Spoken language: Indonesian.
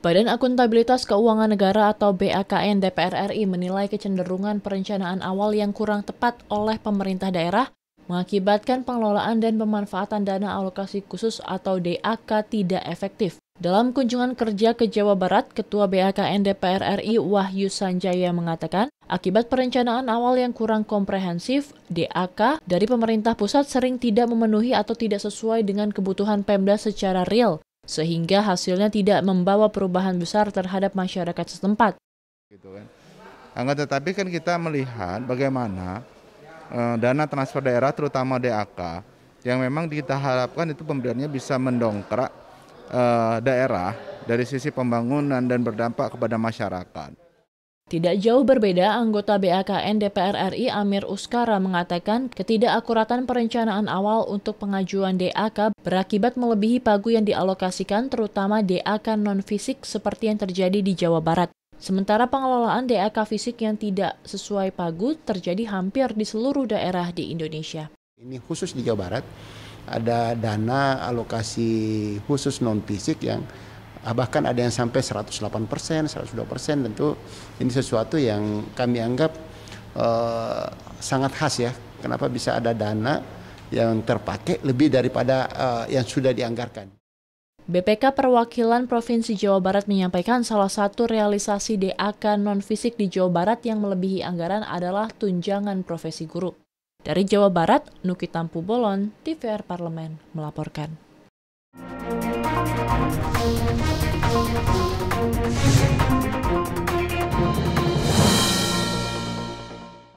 Badan Akuntabilitas Keuangan Negara atau BAKN DPR RI menilai kecenderungan perencanaan awal yang kurang tepat oleh pemerintah daerah mengakibatkan pengelolaan dan pemanfaatan dana alokasi khusus atau DAK tidak efektif. Dalam kunjungan kerja ke Jawa Barat, Ketua BAKN DPR RI Wahyu Sanjaya mengatakan, Akibat perencanaan awal yang kurang komprehensif, DAK dari pemerintah pusat sering tidak memenuhi atau tidak sesuai dengan kebutuhan Pemda secara real, sehingga hasilnya tidak membawa perubahan besar terhadap masyarakat setempat. Gitu kan. Angga nah, tetapi kan kita melihat bagaimana eh, dana transfer daerah terutama DAK yang memang kita harapkan itu pemberiannya bisa mendongkrak eh, daerah dari sisi pembangunan dan berdampak kepada masyarakat. Tidak jauh berbeda, anggota BAKN DPR RI Amir Uskara mengatakan ketidakakuratan perencanaan awal untuk pengajuan DAK berakibat melebihi pagu yang dialokasikan terutama DAK non-fisik seperti yang terjadi di Jawa Barat. Sementara pengelolaan DAK fisik yang tidak sesuai pagu terjadi hampir di seluruh daerah di Indonesia. Ini khusus di Jawa Barat, ada dana alokasi khusus non-fisik yang Ah, bahkan ada yang sampai 108 persen, 102 persen tentu ini sesuatu yang kami anggap uh, sangat khas ya. Kenapa bisa ada dana yang terpakai lebih daripada uh, yang sudah dianggarkan. BPK Perwakilan Provinsi Jawa Barat menyampaikan salah satu realisasi DAK non-fisik di Jawa Barat yang melebihi anggaran adalah tunjangan profesi guru. Dari Jawa Barat, Nuki Tampu Bolon, TVR Parlemen melaporkan.